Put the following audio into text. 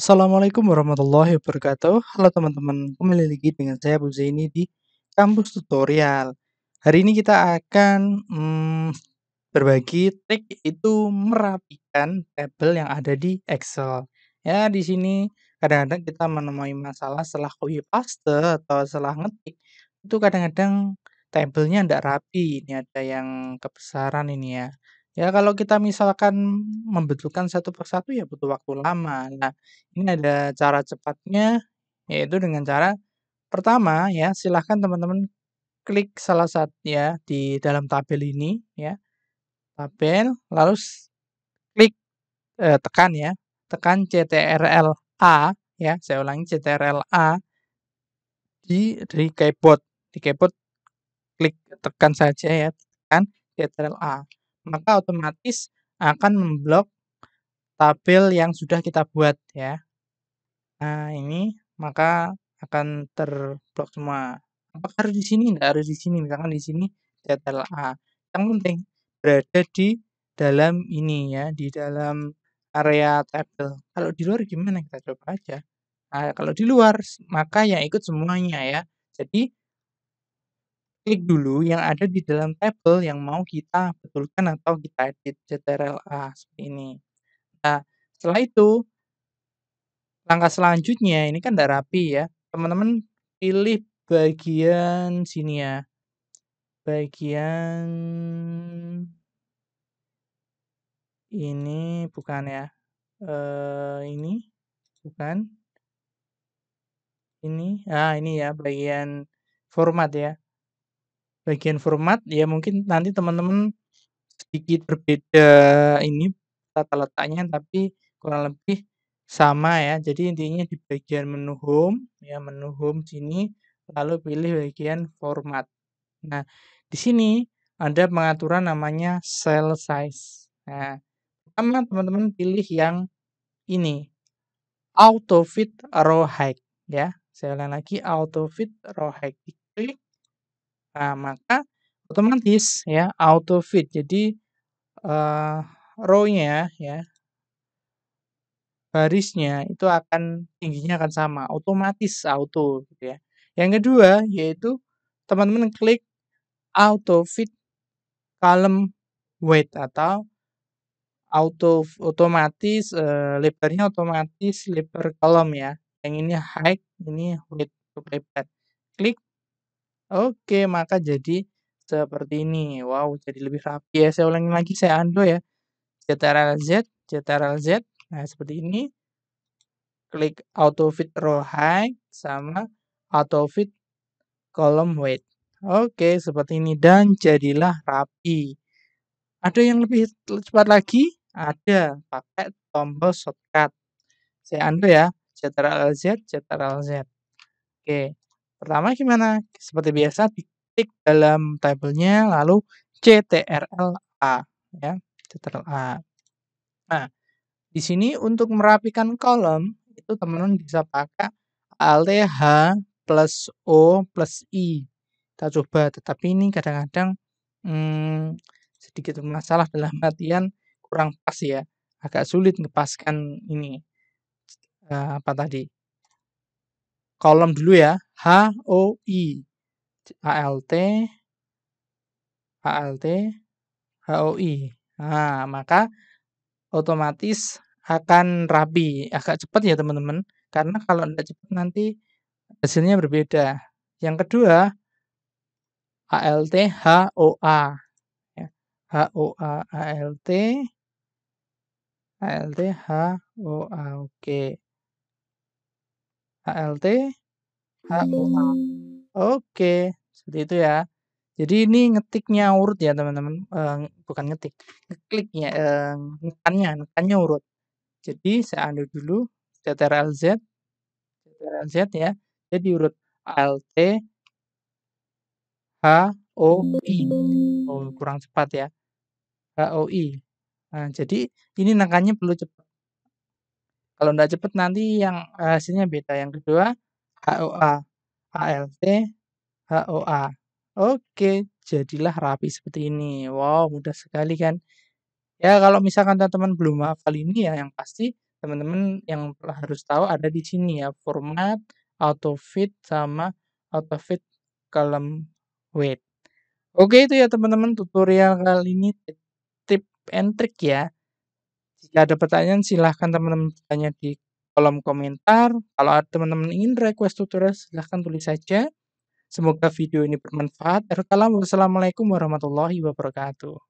Assalamualaikum warahmatullahi wabarakatuh. Halo teman-teman, kembali lagi dengan saya Bu Zaini di kampus tutorial. Hari ini kita akan hmm, berbagi trik itu merapikan tabel yang ada di Excel. Ya, di sini kadang-kadang kita menemui masalah setelah copy paste atau setelah ngetik itu kadang-kadang tabelnya tidak rapi. Ini ada yang kebesaran ini ya. Ya kalau kita misalkan membetulkan satu persatu ya butuh waktu lama. Nah, ini ada cara cepatnya yaitu dengan cara pertama ya silahkan teman-teman klik salah satunya di dalam tabel ini ya. Tabel lalu klik eh, tekan ya. Tekan CTRL A ya, saya ulangi CTRL A di di keyboard. Di keyboard klik tekan saja ya, tekan CTRL A maka otomatis akan memblok tabel yang sudah kita buat ya. Nah, ini maka akan terblok semua. Apakah harus di sini? tidak harus di sini. Misalkan di sini detail A. Yang penting berada di dalam ini ya, di dalam area tabel. Kalau di luar gimana? Kita coba aja. Nah, kalau di luar maka yang ikut semuanya ya. Jadi klik dulu yang ada di dalam tabel yang mau kita betulkan atau kita edit ctrl A ah, seperti ini. Nah, setelah itu langkah selanjutnya ini kan tidak rapi ya. Teman-teman pilih bagian sini ya. Bagian ini bukan ya. Eh ini bukan. Ini, ah ini ya bagian format ya bagian format ya mungkin nanti teman-teman sedikit berbeda ini tata letaknya tapi kurang lebih sama ya. Jadi intinya di bagian menu home ya menu home sini lalu pilih bagian format. Nah, di sini ada pengaturan namanya cell size. Nah, pertama teman-teman pilih yang ini auto fit row height ya. Saya ulang lagi auto fit row height. Diklik Nah, maka otomatis ya auto fit. Jadi uh, eh, row ya barisnya itu akan tingginya akan sama, otomatis auto gitu ya. Yang kedua yaitu teman-teman klik auto fit column weight atau auto otomatis uh, lebarnya otomatis lebar kolom ya. Yang ini high ini width lebar. Klik Oke, maka jadi seperti ini. Wow, jadi lebih rapi ya. Saya ulangi lagi, saya undo ya. Ctrl Z, Ctrl Z. Nah, seperti ini. Klik auto fit row height sama auto fit column weight. Oke, seperti ini dan jadilah rapi. Ada yang lebih cepat lagi? Ada, pakai tombol shortcut. Saya undo ya. Ctrl Z, Ctrl Z. Oke. Pertama gimana? Seperti biasa titik dalam tabelnya lalu CTRL A ya, CTRL A Nah, di sini untuk merapikan kolom itu teman-teman bisa pakai alt H plus O plus I. Kita coba, tetapi ini kadang-kadang hmm, sedikit masalah dalam artian kurang pas ya. Agak sulit ngepaskan ini eh, apa tadi kolom dulu ya. H O I A L T A L T H O I. Nah, maka otomatis akan rapi, agak cepat ya teman-teman. Karena kalau tidak cepat nanti hasilnya berbeda. Yang kedua A A. Ya, A A L L T T H H O O A L T H O A. Oke. A L T HOA. Oke, seperti itu ya. Jadi ini ngetiknya urut ya teman-teman, eh, bukan ngetik, ngekliknya, eh, nekannya, ngetannya urut. Jadi saya undo dulu, CTRL Z, CTRL Z ya, jadi urut ALT, H, O, I. Oh, kurang cepat ya, H, O, I. Nah, jadi ini nangkanya perlu cepat. Kalau tidak cepat nanti yang eh, hasilnya beda. Yang kedua, HOA, ALT, HOA. Oke, jadilah rapi seperti ini. Wow, mudah sekali kan? Ya, kalau misalkan teman-teman belum hafal ini ya, yang pasti teman-teman yang harus tahu ada di sini ya. Format, auto fit sama auto fit kalem weight. Oke, itu ya teman-teman tutorial kali ini tip and trick ya. Jika ada pertanyaan silahkan teman-teman tanya di kolom komentar. Kalau ada teman-teman ingin request tutorial, silahkan tulis saja. Semoga video ini bermanfaat. Assalamualaikum warahmatullahi wabarakatuh.